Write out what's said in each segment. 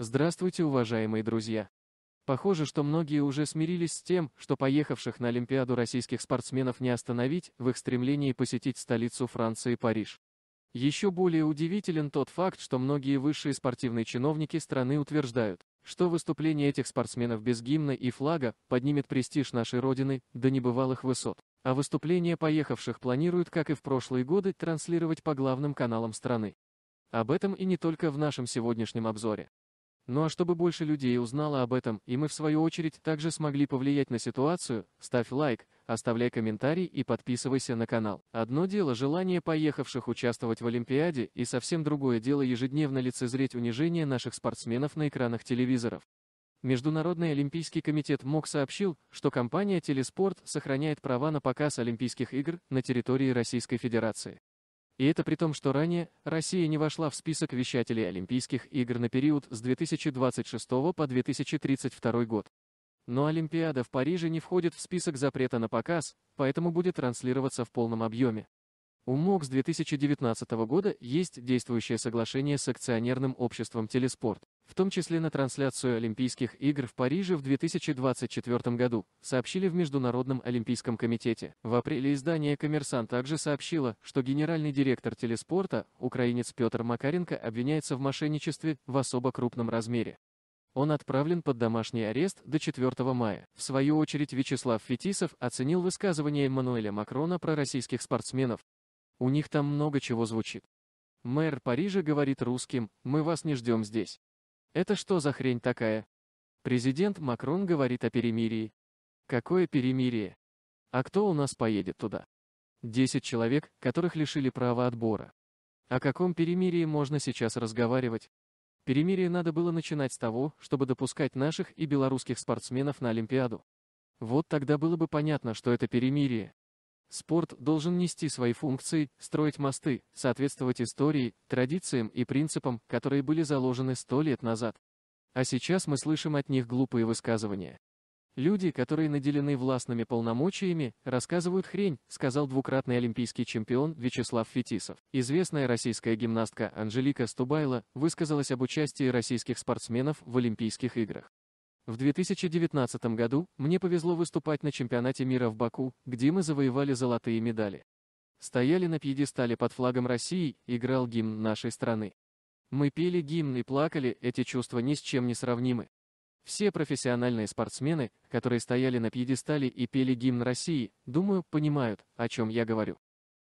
Здравствуйте, уважаемые друзья! Похоже, что многие уже смирились с тем, что поехавших на Олимпиаду российских спортсменов не остановить в их стремлении посетить столицу Франции Париж. Еще более удивителен тот факт, что многие высшие спортивные чиновники страны утверждают, что выступление этих спортсменов без гимна и флага поднимет престиж нашей Родины до небывалых высот. А выступления поехавших планируют, как и в прошлые годы, транслировать по главным каналам страны. Об этом и не только в нашем сегодняшнем обзоре. Ну а чтобы больше людей узнало об этом, и мы в свою очередь также смогли повлиять на ситуацию, ставь лайк, оставляй комментарий и подписывайся на канал. Одно дело желание поехавших участвовать в Олимпиаде, и совсем другое дело ежедневно лицезреть унижение наших спортсменов на экранах телевизоров. Международный олимпийский комитет МОК сообщил, что компания «Телеспорт» сохраняет права на показ Олимпийских игр на территории Российской Федерации. И это при том, что ранее Россия не вошла в список вещателей Олимпийских игр на период с 2026 по 2032 год. Но Олимпиада в Париже не входит в список запрета на показ, поэтому будет транслироваться в полном объеме. У МОК с 2019 года есть действующее соглашение с акционерным обществом «Телеспорт» в том числе на трансляцию Олимпийских игр в Париже в 2024 году, сообщили в Международном Олимпийском комитете. В апреле издание «Коммерсант» также сообщило, что генеральный директор телеспорта, украинец Петр Макаренко, обвиняется в мошенничестве в особо крупном размере. Он отправлен под домашний арест до 4 мая. В свою очередь Вячеслав Фетисов оценил высказывание Эммануэля Макрона про российских спортсменов. У них там много чего звучит. Мэр Парижа говорит русским, мы вас не ждем здесь. Это что за хрень такая? Президент Макрон говорит о перемирии. Какое перемирие? А кто у нас поедет туда? Десять человек, которых лишили права отбора. О каком перемирии можно сейчас разговаривать? Перемирие надо было начинать с того, чтобы допускать наших и белорусских спортсменов на Олимпиаду. Вот тогда было бы понятно, что это перемирие. Спорт должен нести свои функции, строить мосты, соответствовать истории, традициям и принципам, которые были заложены сто лет назад. А сейчас мы слышим от них глупые высказывания. Люди, которые наделены властными полномочиями, рассказывают хрень, сказал двукратный олимпийский чемпион Вячеслав Фетисов. Известная российская гимнастка Анжелика Стубайла высказалась об участии российских спортсменов в Олимпийских играх. В 2019 году мне повезло выступать на чемпионате мира в Баку, где мы завоевали золотые медали. Стояли на пьедестале под флагом России, играл гимн нашей страны. Мы пели гимн и плакали, эти чувства ни с чем не сравнимы. Все профессиональные спортсмены, которые стояли на пьедестале и пели гимн России, думаю, понимают, о чем я говорю.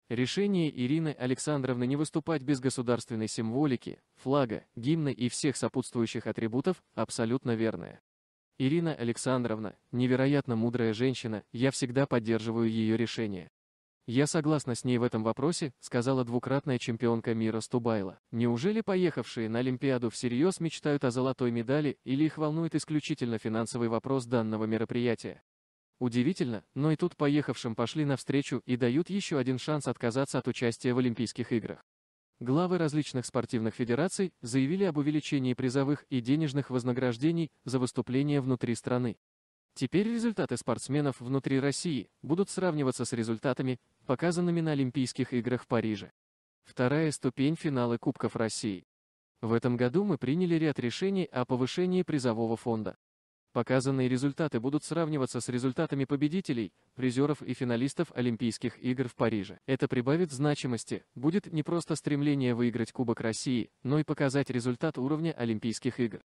Решение Ирины Александровны не выступать без государственной символики, флага, гимна и всех сопутствующих атрибутов абсолютно верное. Ирина Александровна, невероятно мудрая женщина, я всегда поддерживаю ее решение. Я согласна с ней в этом вопросе, сказала двукратная чемпионка мира Стубайла. Неужели поехавшие на Олимпиаду всерьез мечтают о золотой медали или их волнует исключительно финансовый вопрос данного мероприятия? Удивительно, но и тут поехавшим пошли навстречу и дают еще один шанс отказаться от участия в Олимпийских играх. Главы различных спортивных федераций заявили об увеличении призовых и денежных вознаграждений за выступления внутри страны. Теперь результаты спортсменов внутри России будут сравниваться с результатами, показанными на Олимпийских играх в Париже. Вторая ступень финала Кубков России. В этом году мы приняли ряд решений о повышении призового фонда. Показанные результаты будут сравниваться с результатами победителей, призеров и финалистов Олимпийских игр в Париже. Это прибавит значимости, будет не просто стремление выиграть Кубок России, но и показать результат уровня Олимпийских игр.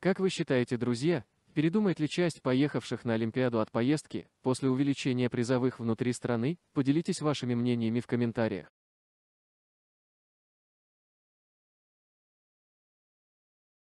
Как вы считаете, друзья, Передумает ли часть поехавших на Олимпиаду от поездки после увеличения призовых внутри страны? Поделитесь вашими мнениями в комментариях.